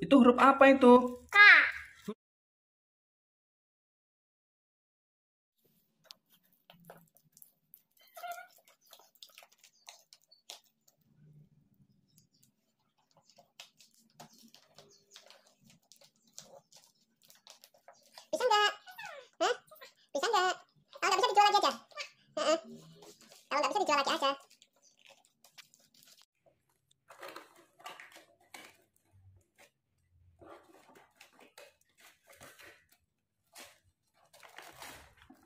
Itu huruf apa itu? K. Bisa nggak? Hah? Bisa nggak? Oh, Kalau nggak bisa dijual lagi aja. Kalau nggak bisa dijual lagi aja.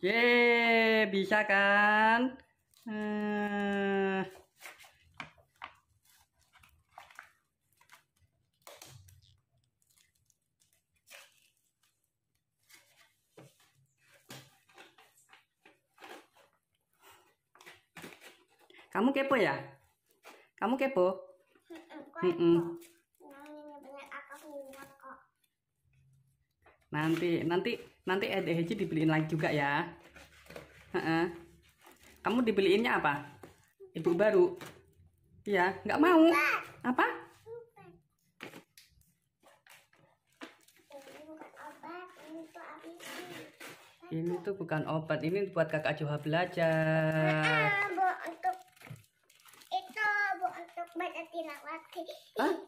Ye, bisa kan? Hmm. Kamu kepo ya? Kamu kepo? Nanti, nanti, nanti Ed dibeliin lagi juga ya kamu dibeliinnya apa ibu baru ya nggak mau apa ini tuh bukan obat ini buat kakak Joha belajar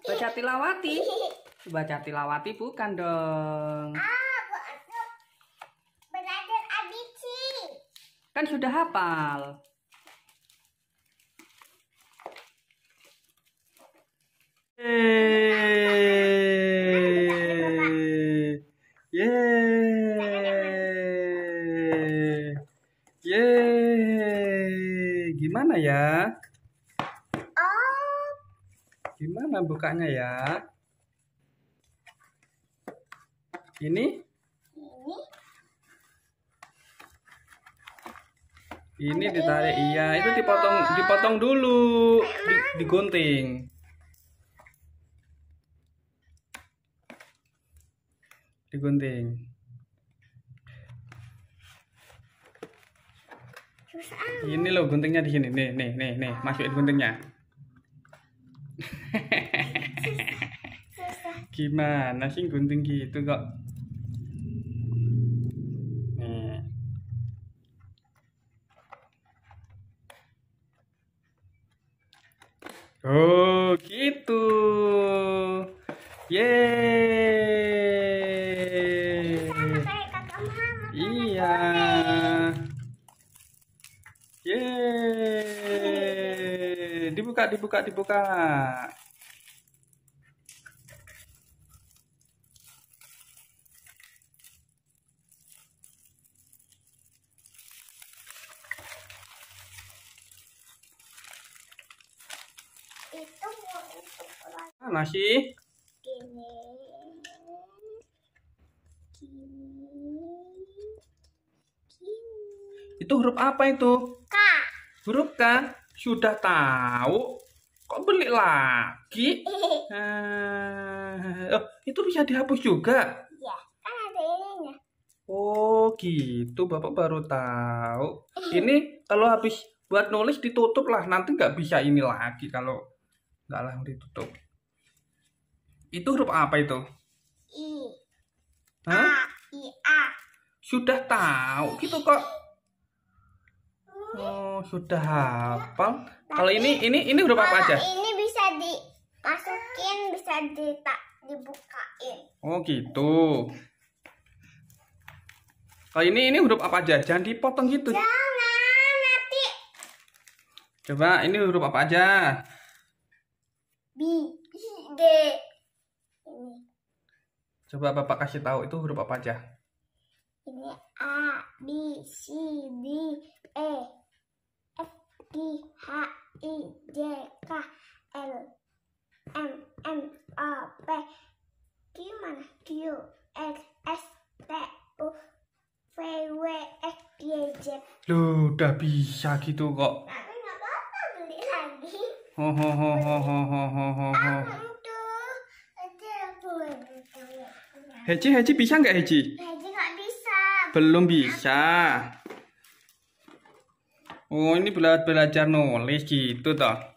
baca tilawati baca tilawati baca tilawati bukan dong ah. Kan sudah hafal. Yeay. Yeay. Yeay. Gimana ya? Gimana bukanya ya? Ini? ini ditarik iya, ini. iya itu dipotong dipotong dulu di, digunting digunting ini loh guntingnya di sini nih nih nih nih masukin guntingnya gimana sih gunting gitu kok Oh, gitu. Yeay. Iya. Yeay. Dibuka, dibuka, dibuka. itu itu nah, masih itu huruf apa itu K huruf K sudah tahu kok beli lagi ah, oh, itu bisa dihapus juga iya, kan oh gitu bapak baru tahu ini kalau habis buat nulis ditutup lah nanti nggak bisa ini lagi kalau nggak langsung ditutup itu huruf apa itu i Hah? a i a sudah tahu gitu kok oh sudah hafal kalau ini ini ini huruf apa aja ini bisa dimasukin bisa di dibukain oh gitu kalau ini ini huruf apa aja jangan dipotong gitu jangan nanti coba ini huruf apa aja I D ini coba bapak kasih tahu itu huruf apa aja ini A B C D E F G H I J K L M N O P Q mana Q R S T U V W X Y Z lu udah bisa gitu kok tapi nggak apa-apa beli lagi ho ho ho ho ho Heci, Heci bisa nggak Heci? Heci nggak bisa. Belum bisa. Oh, ini bela belajar nulis gitu toh.